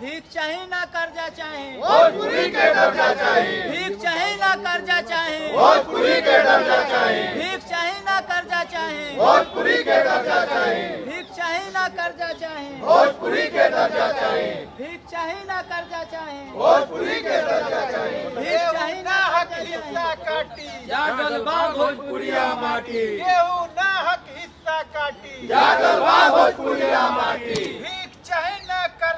भीख चाहे ना कर्जा चाहे भोजपुरी के दर्जा भीख चाहे ना कर्जा चाहे भोजपुरी के दर्जा भीख चाहे ना कर्जा चाहे भोजपुरी के दर्जा भीख चाहे ना कर्जा चाहे भोजपुरी के दर्जा भीख चाहे ना कर्जा चाहे भोजपुरी के दर्जा भीख चाहे ना हक हिस्सा काटी जागल भोजपुरिया माटी ना हक हिस्सा काटी जागल माटी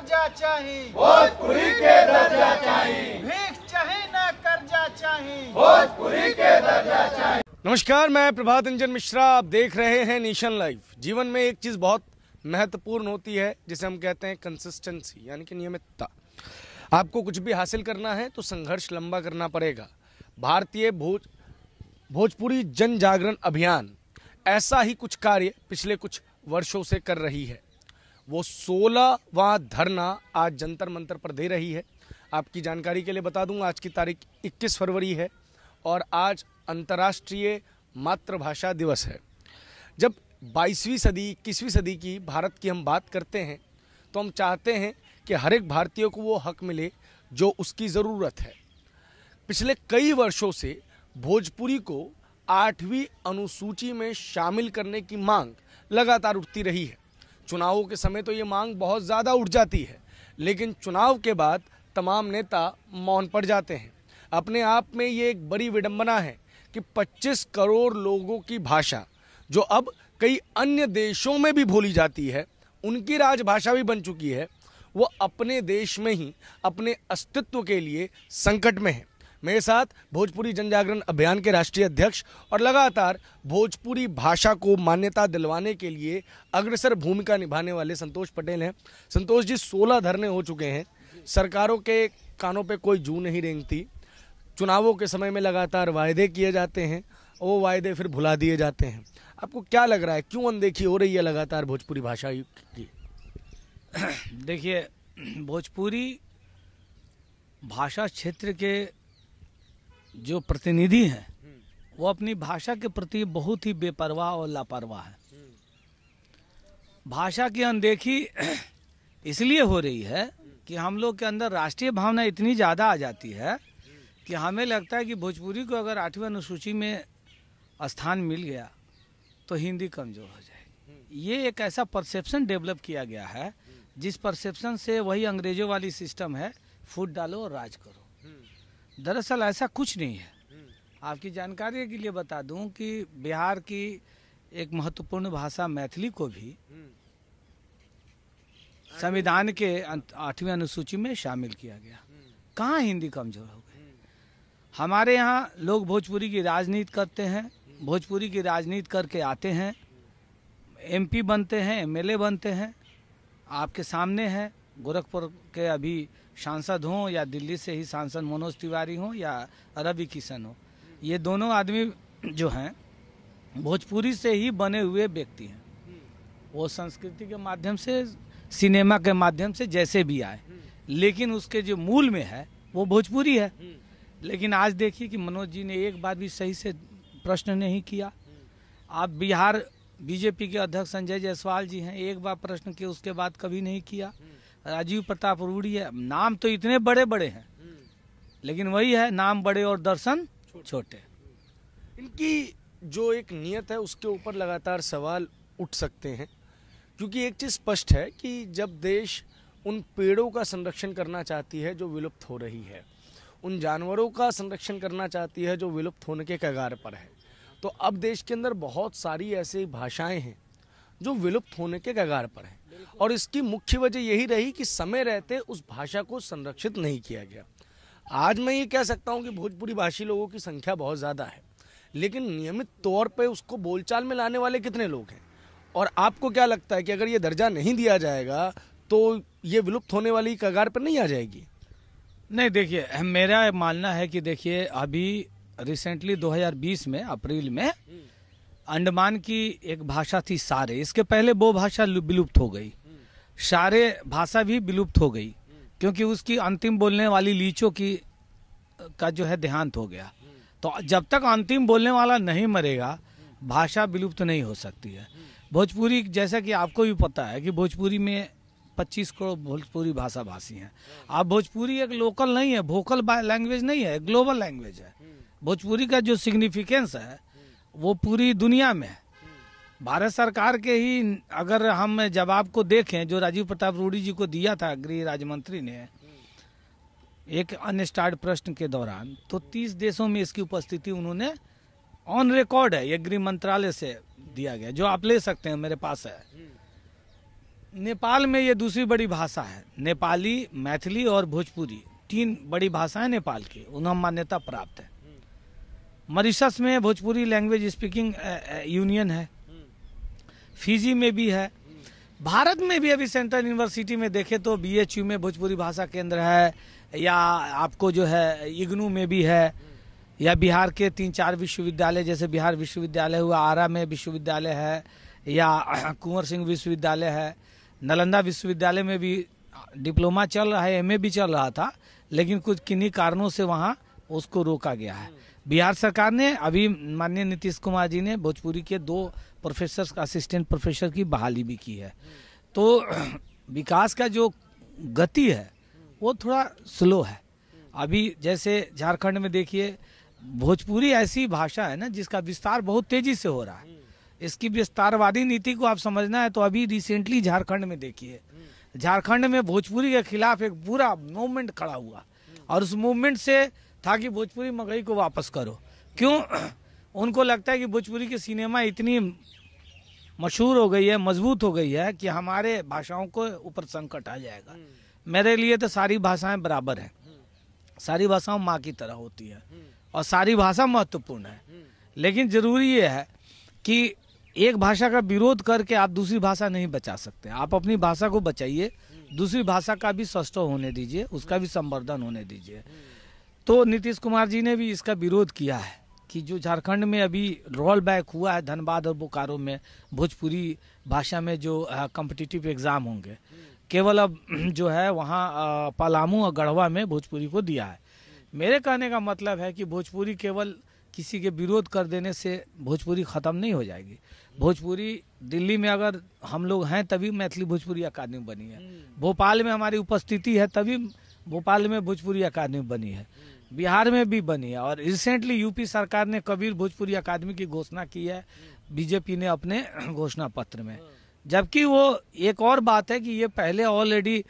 कर्जा चाही भोजपुरी के दर्जा चाही भीख चाहे ना कर्जा चाही भोजपुरी के दर्जा चाही नमस्कार मैं प्रभात रंजन मिश्रा आप देख रहे हैं नेशन लाइफ जीवन में एक चीज़ बहुत महत्वपूर्ण होती है जिसे हम कहते हैं कंसिस्टेंसी यानी कि नियमितता आपको कुछ भी हासिल करना है तो संघर्ष लंबा करना पड़ेगा भारतीय भोज भोजपुरी जन जागरण अभियान ऐसा ही कुछ कार्य पिछले कुछ वर्षों से कर रही है वो सोलह वहाँ धरना आज जंतर मंतर पर दे रही है आपकी जानकारी के लिए बता दूं आज की तारीख 21 फरवरी है और आज अंतर्राष्ट्रीय मातृभाषा दिवस है जब 22वीं सदी इक्कीसवीं सदी की भारत की हम बात करते हैं तो हम चाहते हैं कि हर एक भारतीय को वो हक मिले जो उसकी ज़रूरत है पिछले कई वर्षों से भोजपुरी को आठवीं अनुसूची में शामिल करने की मांग लगातार उठती रही है चुनावों के समय तो ये मांग बहुत ज़्यादा उठ जाती है लेकिन चुनाव के बाद तमाम नेता मौन पड़ जाते हैं अपने आप में ये एक बड़ी विडंबना है कि 25 करोड़ लोगों की भाषा जो अब कई अन्य देशों में भी बोली जाती है उनकी राजभाषा भी बन चुकी है वो अपने देश में ही अपने अस्तित्व के लिए संकट में है मेरे साथ भोजपुरी जनजागरण अभियान के राष्ट्रीय अध्यक्ष और लगातार भोजपुरी भाषा को मान्यता दिलवाने के लिए अग्रसर भूमिका निभाने वाले संतोष पटेल हैं संतोष जी सोलह धरने हो चुके हैं सरकारों के कानों पे कोई जू नहीं रेंगती चुनावों के समय में लगातार वायदे किए जाते हैं वो वायदे फिर भुला दिए जाते हैं आपको क्या लग रहा है क्यों अनदेखी हो रही है लगातार भोजपुरी भाषा की देखिए भोजपुरी भाषा क्षेत्र के जो प्रतिनिधि हैं वो अपनी भाषा के प्रति बहुत ही बेपरवाह और लापरवाह है भाषा की अनदेखी इसलिए हो रही है कि हम लोग के अंदर राष्ट्रीय भावना इतनी ज़्यादा आ जाती है कि हमें लगता है कि भोजपुरी को अगर आठवीं अनुसूची में स्थान मिल गया तो हिंदी कमज़ोर हो जाएगी ये एक ऐसा परसेप्शन डेवलप किया गया है जिस परसेप्शन से वही अंग्रेजों वाली सिस्टम है फूट डालो और राज करो दरअसल ऐसा कुछ नहीं है हम्म। आपकी जानकारी के लिए बता दूं कि बिहार की एक महत्वपूर्ण भाषा मैथिली को भी हम्म। संविधान के आठवीं अनुसूची में शामिल किया गया हम्म। कहाँ हिंदी कमजोर हो गई हमारे यहाँ लोग भोजपुरी की राजनीति करते हैं भोजपुरी की राजनीति करके आते हैं एमपी बनते हैं एमएलए बनते हैं आपके सामने हैं गोरखपुर के अभी सांसद हों या दिल्ली से ही सांसद मनोज तिवारी हों या रवि किशन हो ये दोनों आदमी जो हैं भोजपुरी से ही बने हुए व्यक्ति हैं वो संस्कृति के माध्यम से सिनेमा के माध्यम से जैसे भी आए लेकिन उसके जो मूल में है वो भोजपुरी है लेकिन आज देखिए कि मनोज जी ने एक बार भी सही से प्रश्न नहीं किया आप बिहार बीजेपी के अध्यक्ष संजय जायसवाल जी हैं एक बार प्रश्न किए उसके बाद कभी नहीं किया राजीव प्रताप रूढ़ी है नाम तो इतने बड़े बड़े हैं हम्म। लेकिन वही है नाम बड़े और दर्शन छोटे इनकी जो एक नियत है उसके ऊपर लगातार सवाल उठ सकते हैं क्योंकि एक चीज़ स्पष्ट है कि जब देश उन पेड़ों का संरक्षण करना चाहती है जो विलुप्त हो रही है उन जानवरों का संरक्षण करना चाहती है जो विलुप्त होने के कगार पर है तो अब देश के अंदर बहुत सारी ऐसी भाषाएं हैं जो विलुप्त होने के कगार पर हैं और इसकी मुख्य वजह यही रही कि समय रहते उस भाषा को संरक्षित नहीं किया गया आज मैं ये कह सकता हूँ कि भोजपुरी भाषी लोगों की संख्या बहुत ज़्यादा है लेकिन नियमित तौर पर उसको बोलचाल में लाने वाले कितने लोग हैं और आपको क्या लगता है कि अगर ये दर्जा नहीं दिया जाएगा तो ये विलुप्त होने वाली कगार पर नहीं आ जाएगी नहीं देखिए मेरा मानना है कि देखिए अभी रिसेंटली 2020 में अप्रैल में हम्म। अंडमान की एक भाषा थी सारे इसके पहले वो भाषा विलुप्त हो गई सारे भाषा भी विलुप्त हो गई क्योंकि उसकी अंतिम बोलने वाली लीचों की का जो है देहांत हो गया तो जब तक अंतिम बोलने वाला नहीं मरेगा भाषा विलुप्त नहीं हो सकती है भोजपुरी जैसा कि आपको भी पता है कि भोजपुरी में 25 करोड़ भोजपुरी भाषा भाषी हैं आप भोजपुरी एक लोकल नहीं है वोकल लैंग्वेज नहीं है ग्लोबल लैंग्वेज है भोजपुरी का जो सिग्निफिकेंस है वो पूरी दुनिया में है भारत सरकार के ही अगर हम जवाब को देखें जो राजीव प्रताप रूडी जी को दिया था गृह राज्य मंत्री ने एक अनस्टार्ट प्रश्न के दौरान तो 30 देशों में इसकी उपस्थिति उन्होंने ऑन रिकॉर्ड है ये गृह मंत्रालय से दिया गया जो आप ले सकते हैं मेरे पास है नेपाल में ये दूसरी बड़ी भाषा है नेपाली मैथिली और भोजपुरी तीन बड़ी भाषाएं नेपाल की उन्हें मान्यता प्राप्त है मरीशस में भोजपुरी लैंग्वेज स्पीकिंग यूनियन है फिजी में भी है भारत में भी अभी सेंट्रल यूनिवर्सिटी में देखे तो बीएचयू में भोजपुरी भाषा केंद्र है या आपको जो है इग्नू में भी है या बिहार के तीन चार विश्वविद्यालय जैसे बिहार विश्वविद्यालय हुआ आरा में विश्वविद्यालय है या कुंवर सिंह विश्वविद्यालय है नालंदा विश्वविद्यालय में भी डिप्लोमा चल रहा है एम भी चल रहा था लेकिन कुछ किन्हीं कारणों से वहाँ उसको रोका गया है बिहार सरकार ने अभी माननीय नीतीश कुमार जी ने भोजपुरी के दो प्रोफेसर असिस्टेंट प्रोफेसर की बहाली भी की है तो विकास का जो गति है वो थोड़ा स्लो है अभी जैसे झारखंड में देखिए भोजपुरी ऐसी भाषा है ना जिसका विस्तार बहुत तेजी से हो रहा है इसकी विस्तारवादी नीति को आप समझना है तो अभी रिसेंटली झारखंड में देखिए झारखंड में भोजपुरी के खिलाफ एक पूरा मूवमेंट खड़ा हुआ और उस मूवमेंट से था कि भोजपुरी मकई को वापस करो क्यों उनको लगता है कि भोजपुरी की सिनेमा इतनी मशहूर हो गई है मजबूत हो गई है कि हमारे भाषाओं को ऊपर संकट आ जाएगा हम्म। मेरे लिए तो सारी भाषाएं बराबर हैं हम्म। सारी भाषाओं माँ की तरह होती है हम्म। और सारी भाषा महत्वपूर्ण है लेकिन जरूरी यह है कि एक भाषा का विरोध करके आप दूसरी भाषा नहीं बचा सकते आप अपनी भाषा को बचाइए दूसरी भाषा का भी सस्टो होने दीजिए उसका भी संवर्धन होने दीजिए तो नीतीश कुमार जी ने भी इसका विरोध किया है कि जो झारखंड में अभी रोल बैक हुआ है धनबाद और बोकारो में भोजपुरी भाषा में जो कम्पिटिटिव एग्ज़ाम होंगे केवल अब जो है वहाँ पलामू और गढ़वा में भोजपुरी को दिया है मेरे कहने का मतलब है कि भोजपुरी केवल किसी के विरोध कर देने से भोजपुरी ख़त्म नहीं हो जाएगी भोजपुरी दिल्ली में अगर हम लोग हैं तभी मैथिली भोजपुरी अकादमी बनी है हम्म। भोपाल में हमारी उपस्थिति है तभी भोपाल में भोजपुरी अकादमी बनी है बिहार में भी बनी है और रिसेंटली यूपी सरकार ने कबीर भोजपुरी अकादमी की घोषणा की है बीजेपी ने अपने घोषणा पत्र में जबकि वो एक और बात है कि ये पहले ऑलरेडी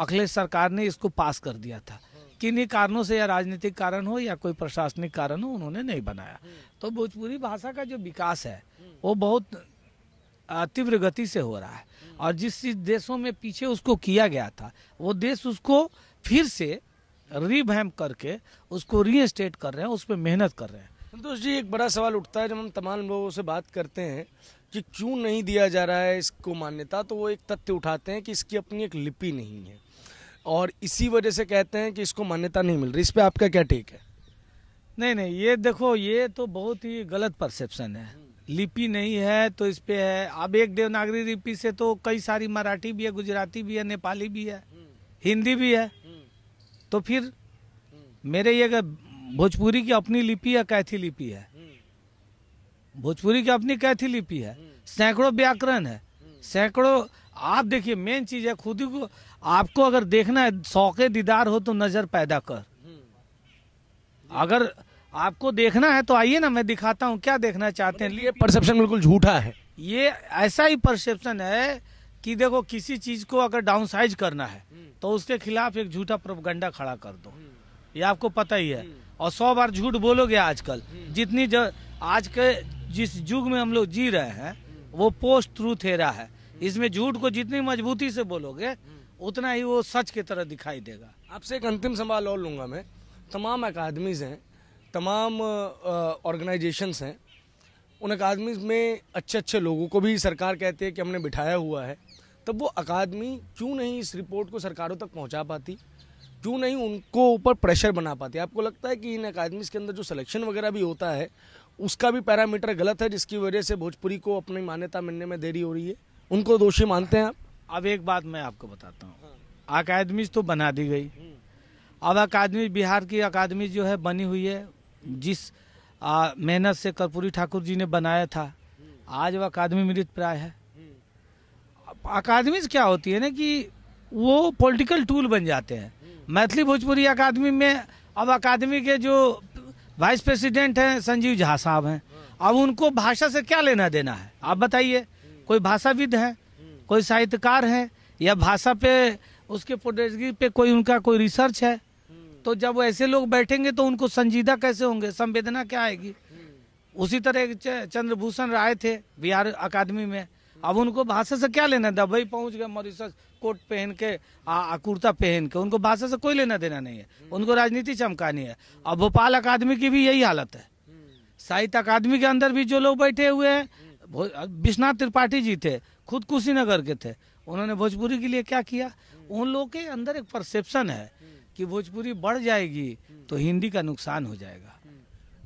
अखिलेश सरकार ने इसको पास कर दिया था किन्हीं कारणों से या राजनीतिक कारण हो या कोई प्रशासनिक कारण हो उन्होंने नहीं बनाया तो भोजपुरी भाषा का जो विकास है वो बहुत तीव्र गति से हो रहा है और जिस देशों में पीछे उसको किया गया था वो देश उसको फिर से रिवैम करके उसको एस्टेट कर रहे हैं उस पर मेहनत कर रहे हैं संतोष जी एक बड़ा सवाल उठता है जब हम तमाम लोगों से बात करते हैं कि क्यों नहीं दिया जा रहा है इसको मान्यता तो वो एक तथ्य उठाते हैं कि इसकी अपनी एक लिपि नहीं है और इसी वजह से कहते हैं कि इसको मान्यता नहीं मिल रही इस पर आपका क्या टेक है नहीं नहीं ये देखो ये तो बहुत ही गलत परसेप्शन है लिपि नहीं है तो इस पर है अब एक देवनागरी लिपि से तो कई सारी मराठी भी है गुजराती भी है नेपाली भी है हिंदी भी है तो फिर मेरे ये भोजपुरी की अपनी लिपि या कैथी लिपि है भोजपुरी की अपनी कैथी लिपि है सैकड़ों व्याकरण है सैकड़ों आप देखिए मेन चीज है खुद ही को आपको अगर देखना है शौके दीदार हो तो नजर पैदा कर अगर आपको देखना है तो आइए ना मैं दिखाता हूँ क्या देखना चाहते हैं ये परसेप्शन बिल्कुल झूठा है ये ऐसा ही परसेप्शन है कि देखो किसी चीज को अगर डाउनसाइज करना है हम्म। तो उसके खिलाफ एक झूठा प्रोपगंडा खड़ा कर दो हम्म। ये आपको पता ही है हम्म। और सौ बार झूठ बोलोगे आजकल जितनी ज, आज के जिस युग में हम लोग जी रहे हैं वो पोस्ट ट्रूथ एरा है इसमें झूठ को जितनी मजबूती से बोलोगे उतना ही वो सच की तरह दिखाई देगा आपसे एक अंतिम सवाल और लूंगा मैं तमाम अकादमीज हैं तमाम ऑर्गेनाइजेशन हैं उन अकादमीज में अच्छे अच्छे लोगों को भी सरकार कहती है कि हमने बिठाया हुआ है तब वो अकादमी क्यों नहीं इस रिपोर्ट को सरकारों तक पहुंचा पाती क्यों नहीं उनको ऊपर प्रेशर बना पाती आपको लगता है कि इन अकादमीज के अंदर जो सिलेक्शन वगैरह भी होता है उसका भी पैरामीटर गलत है जिसकी वजह से भोजपुरी को अपनी मान्यता मिलने में देरी हो रही है उनको दोषी मानते हैं आप अब एक बात मैं आपको बताता हूँ अकादमीज तो बना दी गई अब अकादमी बिहार की अकादमी जो है बनी हुई है जिस मेहनत से कर्पूरी ठाकुर जी ने बनाया था आज वह अकादमी मृत प्राय है अकादमी क्या होती है ना कि वो पॉलिटिकल टूल बन जाते हैं मैथिली भोजपुरी अकादमी में अब अकादमी के जो वाइस प्रेसिडेंट हैं संजीव झा साहब हैं अब उनको भाषा से क्या लेना देना है आप बताइए कोई भाषाविद है कोई साहित्यकार है या भाषा पे उसके पोडेगी पे कोई उनका कोई रिसर्च है तो जब ऐसे लोग बैठेंगे तो उनको संजीदा कैसे होंगे संवेदना क्या आएगी उसी तरह चंद्रभूषण राय थे बिहार अकादमी में अब उनको भाषा से क्या लेना था भाई पहुंच गए मॉरिशस कोट पहन के आ, कुर्ता पहन के उनको भाषा से कोई लेना देना नहीं है उनको राजनीति चमकानी है अब भोपाल अकादमी की भी यही हालत है साहित्य अकादमी के अंदर भी जो लोग बैठे हुए हैं विश्वनाथ त्रिपाठी जी थे खुद कुशीनगर के थे उन्होंने भोजपुरी के लिए क्या किया उन लोगों के अंदर एक परसेप्शन है कि भोजपुरी बढ़ जाएगी तो हिंदी का नुकसान हो जाएगा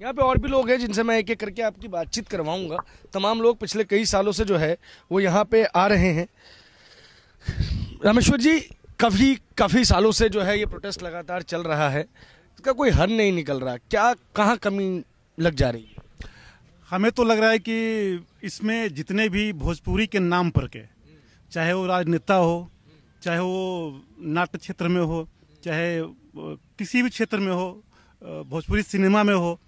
यहाँ पे और भी लोग हैं जिनसे मैं एक एक करके आपकी बातचीत करवाऊंगा तमाम लोग पिछले कई सालों से जो है वो यहाँ पे आ रहे हैं रामेश्वर जी काफ़ी काफ़ी सालों से जो है ये प्रोटेस्ट लगातार चल रहा है इसका कोई हर नहीं निकल रहा क्या कहाँ कमी लग जा रही है हमें तो लग रहा है कि इसमें जितने भी भोजपुरी के नाम पर के चाहे वो राजनेता हो चाहे वो नाट्य क्षेत्र में हो चाहे किसी भी क्षेत्र में हो भोजपुरी सिनेमा में हो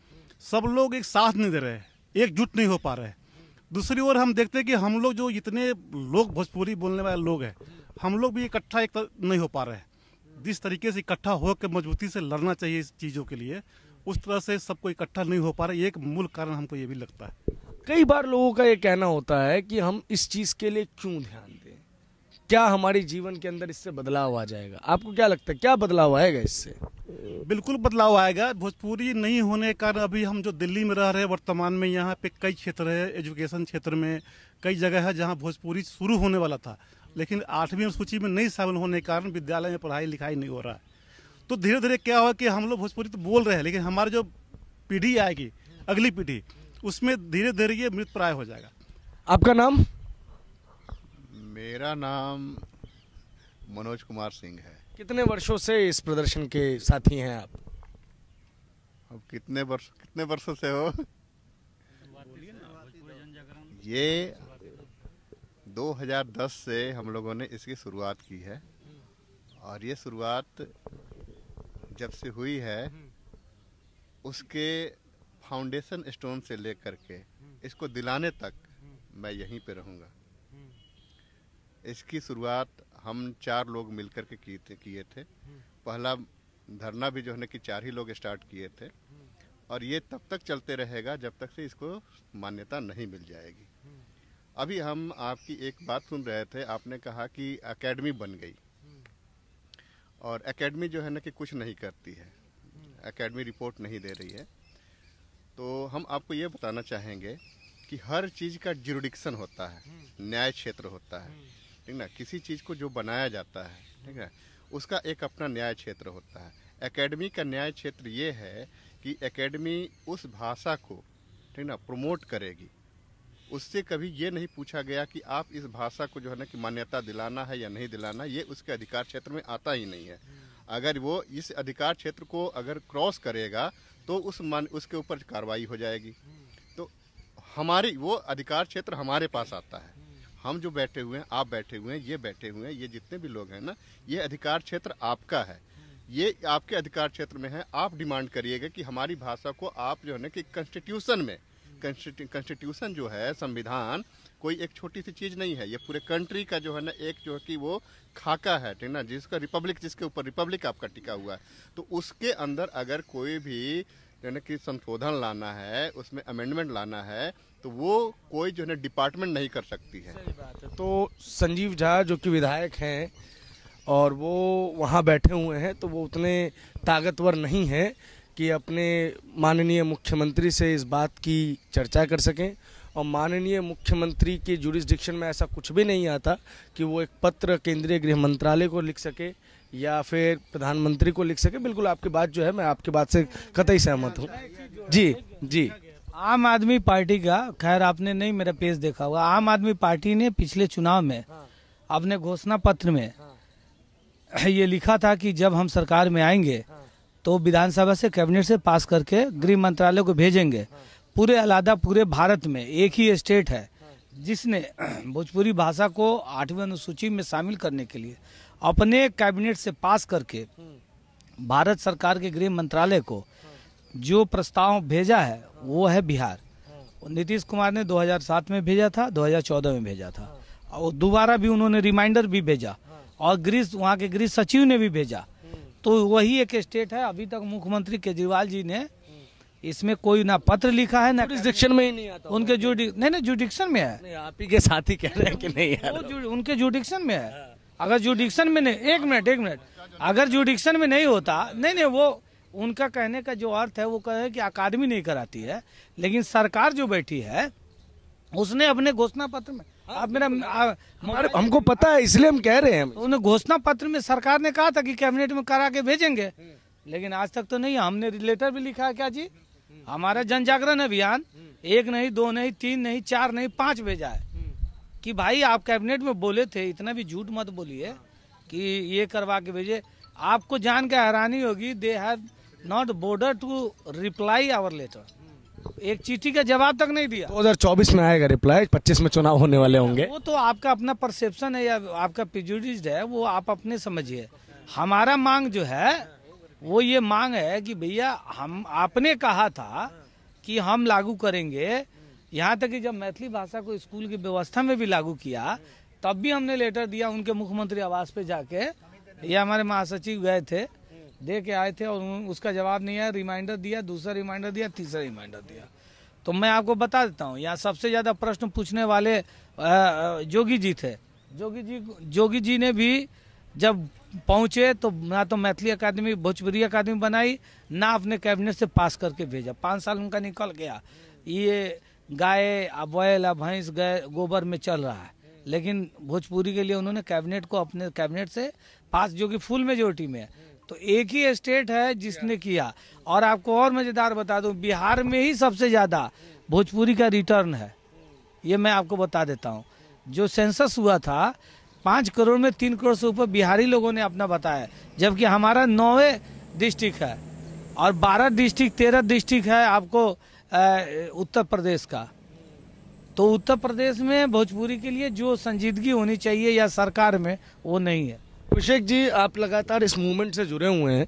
सब लोग एक साथ नहीं दे रहे एकजुट नहीं हो पा रहे दूसरी ओर हम देखते हैं कि हम लोग जो इतने लोग भोजपुरी बोलने वाले लोग हैं हम लोग भी इकट्ठा एक, नहीं हो पा रहे जिस तरीके से इकट्ठा होकर मजबूती से लड़ना चाहिए इस चीज़ों के लिए उस तरह से सबको इकट्ठा नहीं हो पा रहा एक मूल कारण हमको ये भी लगता है कई बार लोगों का ये कहना होता है कि हम इस चीज़ के लिए क्यों ध्यान दें क्या हमारे जीवन के अंदर इससे बदलाव आ जाएगा आपको क्या लगता है क्या बदलाव आएगा इससे बिल्कुल बदलाव आएगा भोजपुरी नहीं होने के कारण अभी हम जो दिल्ली में रह रहे हैं वर्तमान में यहाँ पे कई क्षेत्र है एजुकेशन क्षेत्र में कई जगह है जहाँ भोजपुरी शुरू होने वाला था लेकिन आठवीं सूची में नहीं शामिल होने के कारण विद्यालय में पढ़ाई लिखाई नहीं हो रहा है तो धीरे धीरे क्या हुआ कि हम लोग भोजपुरी तो बोल रहे हैं लेकिन हमारी जो पीढ़ी आएगी अगली पीढ़ी उसमें धीरे धीरे ये मृत प्राय हो जाएगा आपका नाम मेरा नाम मनोज कुमार सिंह है कितने वर्षों से इस प्रदर्शन के साथी हैं आप अब कितने वर्ष कितने वर्षों से हो ये 2010 से हम लोगों ने इसकी शुरुआत की है और ये शुरुआत जब से हुई है उसके फाउंडेशन स्टोन से लेकर के इसको दिलाने तक मैं यहीं पे रहूँगा इसकी शुरुआत हम चार लोग मिलकर के किए किए थे पहला धरना भी जो है ना कि चार ही लोग स्टार्ट किए थे और ये तब तक चलते रहेगा जब तक से इसको मान्यता नहीं मिल जाएगी अभी हम आपकी एक बात सुन रहे थे आपने कहा कि एकेडमी बन गई और एकेडमी जो है ना कि कुछ नहीं करती है एकेडमी रिपोर्ट नहीं दे रही है तो हम आपको ये बताना चाहेंगे कि हर चीज़ का जुरुडिक्शन होता है न्याय क्षेत्र होता है ठीक ना किसी चीज़ को जो बनाया जाता है ठीक है उसका एक अपना न्याय क्षेत्र होता है एकेडमी का न्याय क्षेत्र ये है कि एकेडमी उस भाषा को ठीक ना प्रमोट करेगी उससे कभी ये नहीं पूछा गया कि आप इस भाषा को जो है ना कि मान्यता दिलाना है या नहीं दिलाना ये उसके अधिकार क्षेत्र में आता ही नहीं है अगर वो इस अधिकार क्षेत्र को अगर क्रॉस करेगा तो उस मान उसके ऊपर कार्रवाई हो जाएगी तो हमारी वो अधिकार क्षेत्र हमारे पास आता है हम जो बैठे हुए हैं आप बैठे हुए हैं ये बैठे हुए हैं ये जितने भी लोग हैं ना ये अधिकार क्षेत्र आपका है ये आपके अधिकार क्षेत्र में है आप डिमांड करिएगा कि हमारी भाषा को आप जो है ना कि कंस्टिट्यूशन में कंस्टिट्यूशन जो है संविधान कोई एक छोटी सी चीज़ नहीं है ये पूरे कंट्री का जो है ना एक जो है कि वो खाका है ठीक ना जिसका रिपब्लिक जिसके ऊपर रिपब्लिक आपका टिका हुआ है तो उसके अंदर अगर कोई भी यानी कि संशोधन लाना है उसमें अमेंडमेंट लाना है तो वो कोई जो है डिपार्टमेंट नहीं कर सकती है सही बात है तो संजीव झा जो कि विधायक हैं और वो वहाँ बैठे हुए हैं तो वो उतने ताकतवर नहीं हैं कि अपने माननीय मुख्यमंत्री से इस बात की चर्चा कर सकें और माननीय मुख्यमंत्री के जुरिस्डिक्शन में ऐसा कुछ भी नहीं आता कि वो एक पत्र केंद्रीय गृह मंत्रालय को लिख सके या फिर प्रधानमंत्री को लिख सके बिल्कुल आपकी बात जो है मैं आपकी बात से कतई सहमत हूँ जी जी आम आदमी पार्टी का खैर आपने नहीं मेरा पेज देखा होगा आम आदमी पार्टी ने पिछले चुनाव में हाँ। अपने घोषणा पत्र में हाँ। ये लिखा था कि जब हम सरकार में आएंगे हाँ। तो विधानसभा से कैबिनेट से पास करके गृह मंत्रालय को भेजेंगे पूरे अलादा पूरे भारत में एक ही स्टेट है जिसने भोजपुरी भाषा को आठवीं अनुसूची में शामिल करने के लिए अपने कैबिनेट से पास करके भारत सरकार के गृह मंत्रालय को जो प्रस्ताव भेजा है वो है बिहार हम्म। नीतीश कुमार ने 2007 में भेजा था 2014 में भेजा था हम्म। और दोबारा भी उन्होंने रिमाइंडर भी भेजा हम्म। और गृह वहाँ के गृह सचिव ने भी भेजा तो वही एक स्टेट है अभी तक मुख्यमंत्री केजरीवाल जी ने इसमें कोई ना पत्र लिखा है ना जुडिक्शन तो में ही नहीं आता उनके नहीं नहीं जुडिक्शन में है आप ही के साथ ही कह रहे हैं कि नहीं यार उनके जुडिक्शन में है हाँ। अगर जुडिक्शन में नहीं एक मिनट एक मिनट अगर जुडिक्शन में नहीं होता नहीं नहीं वो उनका कहने का जो अर्थ है वो कह रहे हैं कि अकादमी नहीं कराती है लेकिन सरकार जो बैठी है उसने अपने घोषणा पत्र में हाँ, आप मेरा हमारे हमको पता है इसलिए हम कह रहे हैं उन्हें घोषणा पत्र में सरकार ने कहा था कि कैबिनेट में करा के भेजेंगे हम्म। लेकिन आज तक तो नहीं हमने लेटर भी लिखा है क्या जी हम्म, हम्म। हमारा जन जागरण अभियान एक नहीं दो नहीं तीन नहीं चार नहीं पांच भेजा है कि भाई आप कैबिनेट में बोले थे इतना भी झूठ मत बोलिए हाँ। कि ये करवा के भेजे आपको जान के हैरानी होगी they have not bothered to reply our letter एक चिट्ठी का जवाब तक नहीं दिया 2024 में आएगा रिप्लाई 25 में चुनाव होने वाले होंगे वो तो आपका अपना परसेप्शन है या आपका प्रिजुडिस्ड है वो आप अपने समझिए हमारा मांग जो है वो ये मांग है कि भैया हम आपने कहा था कि हम लागू करेंगे यहाँ तक कि जब मैथिली भाषा को स्कूल की व्यवस्था में भी लागू किया तब भी हमने लेटर दिया उनके मुख्यमंत्री आवास पे जाके ये हमारे महासचिव गए थे दे के आए थे और उसका जवाब नहीं आया रिमाइंडर दिया दूसरा रिमाइंडर दिया तीसरा रिमाइंडर दिया तो मैं आपको बता देता हूँ यहाँ सबसे ज़्यादा प्रश्न पूछने वाले जोगी जी थे जोगी जी जोगी जी ने भी जब पहुंचे तो ना तो मैथिली अकादमी भोजपुरी अकादमी बनाई ना अपने कैबिनेट से पास करके भेजा पाँच साल उनका निकल गया ये गाय बैल भैंस गाय गोबर में चल रहा है लेकिन भोजपुरी के लिए उन्होंने कैबिनेट को अपने कैबिनेट से पास जो कि फुल मेजोरिटी में है तो एक ही स्टेट है जिसने किया और आपको और मज़ेदार बता दूं बिहार में ही सबसे ज़्यादा भोजपुरी का रिटर्न है ये मैं आपको बता देता हूँ जो सेंसस हुआ था पाँच करोड़ में तीन करोड़ से ऊपर बिहारी लोगों ने अपना बताया जबकि हमारा नौवे डिस्ट्रिक्ट है और बारह डिस्ट्रिक्ट तेरह डिस्ट्रिक्ट है आपको उत्तर प्रदेश का तो उत्तर प्रदेश में भोजपुरी के लिए जो संजीदगी होनी चाहिए या सरकार में वो नहीं है अभिषेक जी आप लगातार इस मूवमेंट से जुड़े हुए हैं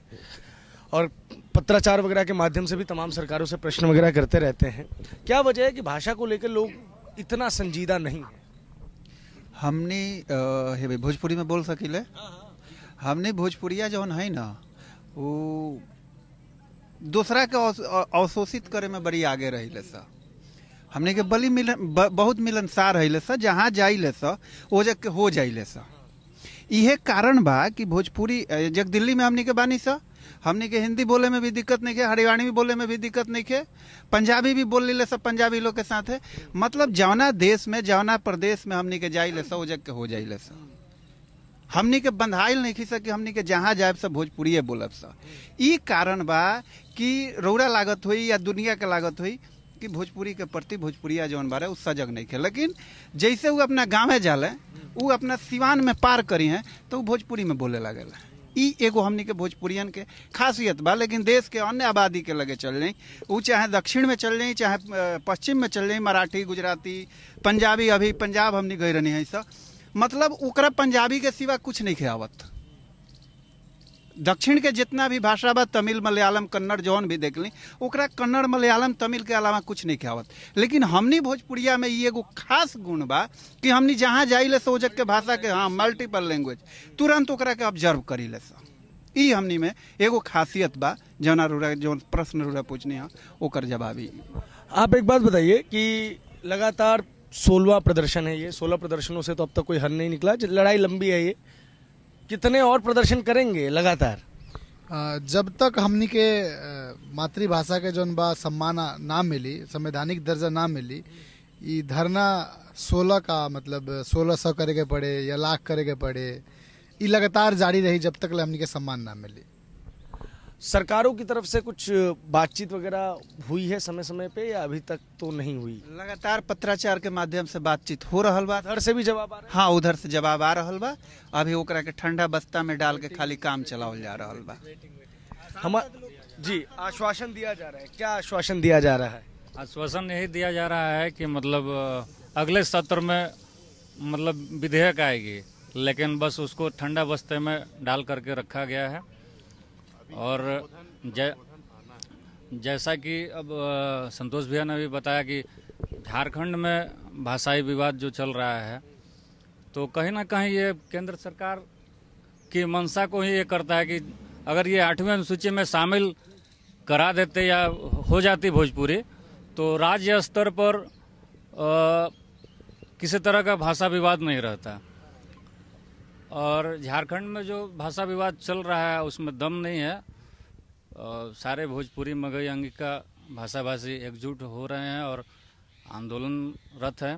और पत्राचार वगैरह के माध्यम से भी तमाम सरकारों से प्रश्न वगैरह करते रहते हैं क्या वजह है कि भाषा को लेकर लोग इतना संजीदा नहीं है हमने भाई भोजपुरी में बोल सकिले हाँ, हाँ। हमने भोजपुरिया जो है ना वो दूसरा के अवशोषित करे में बड़ी आगे रही सा हमने के बड़ी मिलन बहुत मिलनसार है सा जहाँ जाइले सा वो जग हो जाइले सा ये कारण बा कि भोजपुरी जब दिल्ली में हमने के बानी सा हमने के हिंदी बोले में भी दिक्कत नहीं है हरियाणवी बोले में भी दिक्कत नहीं है पंजाबी भी बोल ले सब पंजाबी लोग के साथ है मतलब जौना देश में जौना प्रदेश में हमने के जाई ले सा जग के हो जाई ले सा हमने के बंधाइल नहीं खी सके हमने के जहाँ जाए सब भोजपुरी बोलब सा ई कारण बा कि रौरा लागत हुई या दुनिया के लागत हुई कि भोजपुरी के प्रति भोजपुरिया जौन बारे उस सजग नहीं है लेकिन जैसे वो अपना गाँव में जाले उ अपना सिवान में पार करी हैं तो भोजपुरी में बोले लगे ई एगो हमने के भोजपुरियन के खासियत बा लेकिन देश के अन्य आबादी के लगे चल रही उ चाहे दक्षिण में चल रही चाहे पश्चिम में चल रही मराठी गुजराती पंजाबी अभी पंजाब हमने गई रहनी है सब मतलब उकरा पंजाबी के सिवा कुछ नहीं खेवत दक्षिण के जितना भी भाषा बा तमिल मलयालम कन्नड़ जौन भी देख ली ओकरा कन्नड़ मलयालम तमिल के अलावा कुछ नहीं कहवत लेकिन हमनी भोजपुरिया में ये एगो खास गुण बा कि हमनी जहाँ जाइले से के भाषा के हाँ मल्टीपल लैंग्वेज तुरंत ओकरा के ऑब्जर्व करी ले ई हमनी में एगो खासियत बा जौना रूरा जौन प्रश्न रूरा पूछने हाँ ओकर जवाब ही आप एक बात बताइए कि लगातार सोलवा प्रदर्शन है ये सोलह प्रदर्शनों से तो अब तक कोई हल नहीं निकला लड़ाई लंबी है ये कितने और प्रदर्शन करेंगे लगातार जब तक हमनी के मातृभाषा के जौन बा सम्मान ना मिली संवैधानिक दर्जा ना मिली ये धरना सोलह का मतलब सोलह सौ करे के पड़े या लाख करे के पड़े ये लगातार जारी रही जब तक हमनी के सम्मान ना मिली सरकारों की तरफ से कुछ बातचीत वगैरह हुई है समय समय पे या अभी तक तो नहीं हुई लगातार पत्राचार के माध्यम से बातचीत हो रहा बात उधर से भी जवाब आ हाँ उधर से जवाब आ रहा बा अभी ओकरा के ठंडा बस्ता में डाल के खाली काम चलावल जा रहा बा हम जी आश्वासन दिया जा रहा है क्या आश्वासन दिया जा रहा है आश्वासन यही दिया जा रहा है कि मतलब अगले सत्र में मतलब विधेयक आएगी लेकिन बस उसको ठंडा बस्ते में डाल करके रखा गया है और जै, जैसा कि अब संतोष भैया ने भी बताया कि झारखंड में भाषाई विवाद जो चल रहा है तो कहीं ना कहीं ये केंद्र सरकार की मंशा को ही ये करता है कि अगर ये आठवीं अनुसूची में शामिल करा देते या हो जाती भोजपुरी तो राज्य स्तर पर आ, किसी तरह का भाषा विवाद नहीं रहता और झारखंड में जो भाषा विवाद चल रहा है उसमें दम नहीं है और सारे भोजपुरी मगई अंगिका भाषा भाषी एकजुट हो रहे हैं और आंदोलनरत हैं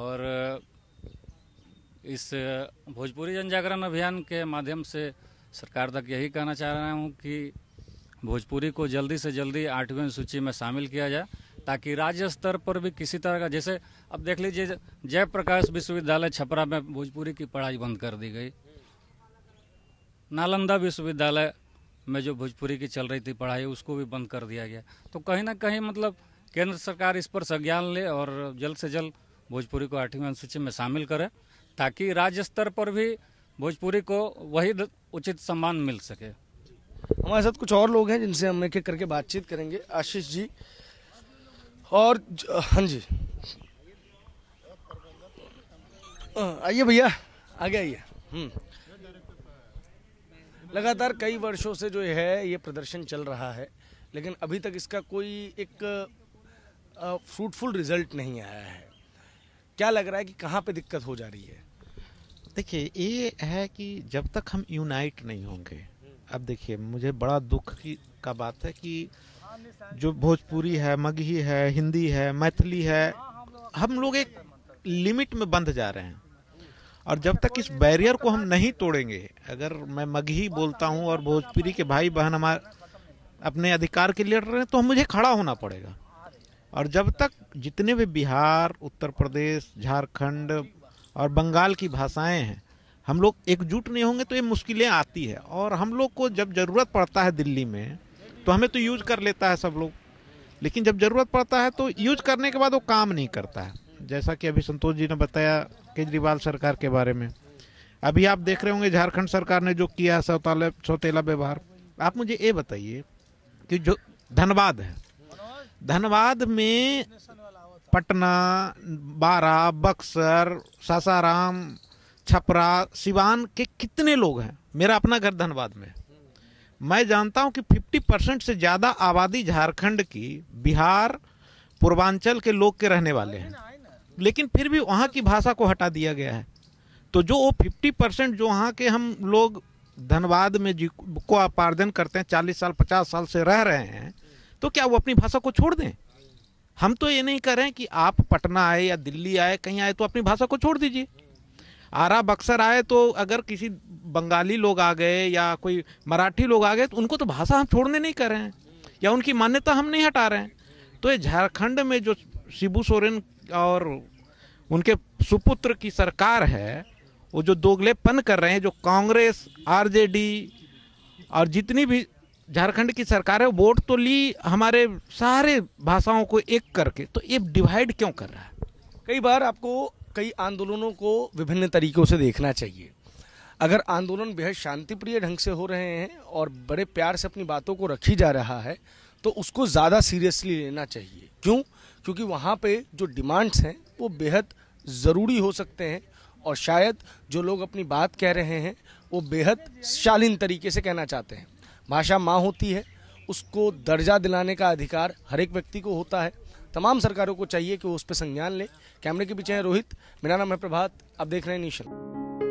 और इस भोजपुरी जनजागरण अभियान के माध्यम से सरकार तक यही कहना चाह रहा हूँ कि भोजपुरी को जल्दी से जल्दी आठवीं सूची में शामिल किया जाए ताकि राज्य स्तर पर भी किसी तरह का जैसे अब देख लीजिए जयप्रकाश विश्वविद्यालय छपरा में भोजपुरी की पढ़ाई बंद कर दी गई नालंदा विश्वविद्यालय में जो भोजपुरी की चल रही थी पढ़ाई उसको भी बंद कर दिया गया तो कहीं ना कहीं मतलब केंद्र सरकार इस पर संज्ञान ले और जल्द से जल्द भोजपुरी को आठवीं अनुसूची में शामिल करें ताकि राज्य स्तर पर भी भोजपुरी को वही उचित सम्मान मिल सके हमारे साथ कुछ और लोग हैं जिनसे हम एक एक करके बातचीत करेंगे आशीष जी और हाँ जी हाँ, आइए भैया आगे आइए हम्म। लगातार कई वर्षों से जो है ये प्रदर्शन चल रहा है लेकिन अभी तक इसका कोई एक फ्रूटफुल रिजल्ट नहीं आया है क्या लग रहा है कि कहाँ पे दिक्कत हो जा रही है देखिए ये है कि जब तक हम यूनाइट नहीं होंगे अब देखिए मुझे बड़ा दुख की का बात है कि जो भोजपुरी है मगही है हिंदी है मैथिली है हम लोग एक लिमिट में बंध जा रहे हैं और जब तक इस बैरियर को हम नहीं तोड़ेंगे अगर मैं मगही बोलता हूँ और भोजपुरी के भाई बहन हमारे अपने अधिकार के लिए लड़ रहे हैं तो मुझे खड़ा होना पड़ेगा और जब तक जितने भी बिहार उत्तर प्रदेश झारखंड और बंगाल की भाषाएं हैं हम लोग एकजुट नहीं होंगे तो ये मुश्किलें आती है और हम लोग को जब ज़रूरत पड़ता है दिल्ली में तो हमें तो यूज कर लेता है सब लोग लेकिन जब ज़रूरत पड़ता है तो यूज करने के बाद वो काम नहीं करता है जैसा कि अभी संतोष जी ने बताया केजरीवाल सरकार के बारे में अभी आप देख रहे होंगे झारखंड सरकार ने जो किया सौताले सौतेला व्यवहार आप मुझे ये बताइए कि जो धनबाद है धनबाद में पटना बारा बक्सर सासाराम छपरा सिवान के कितने लोग हैं मेरा अपना घर धनबाद में मैं जानता हूं कि 50 परसेंट से ज़्यादा आबादी झारखंड की बिहार पूर्वांचल के लोग के रहने वाले हैं लेकिन फिर भी वहाँ की भाषा को हटा दिया गया है तो जो वो फिफ्टी परसेंट जो वहाँ के हम लोग धनबाद में जी को अपार्जन करते हैं चालीस साल पचास साल से रह रहे हैं तो क्या वो अपनी भाषा को छोड़ दें हम तो ये नहीं करें रहे हैं कि आप पटना आए या दिल्ली आए कहीं आए तो अपनी भाषा को छोड़ दीजिए आरा बक्सर आए तो अगर किसी बंगाली लोग आ गए या कोई मराठी लोग आ गए तो उनको तो भाषा हम छोड़ने नहीं कर रहे हैं या उनकी मान्यता हम नहीं हटा रहे हैं तो ये झारखंड में जो शिबू सोरेन और उनके सुपुत्र की सरकार है वो जो दोगलेपन कर रहे हैं जो कांग्रेस आरजेडी और जितनी भी झारखंड की सरकार है वोट तो ली हमारे सारे भाषाओं को एक करके तो ये डिवाइड क्यों कर रहा है कई बार आपको कई आंदोलनों को विभिन्न तरीकों से देखना चाहिए अगर आंदोलन बेहद शांतिप्रिय ढंग से हो रहे हैं और बड़े प्यार से अपनी बातों को रखी जा रहा है तो उसको ज़्यादा सीरियसली लेना चाहिए क्यों क्योंकि वहाँ पे जो डिमांड्स हैं वो बेहद ज़रूरी हो सकते हैं और शायद जो लोग अपनी बात कह रहे हैं वो बेहद शालीन तरीके से कहना चाहते हैं भाषा माँ होती है उसको दर्जा दिलाने का अधिकार हर एक व्यक्ति को होता है तमाम सरकारों को चाहिए कि वो उस पर संज्ञान ले कैमरे के पीछे हैं रोहित मेरा नाम है प्रभात आप देख रहे हैं निशल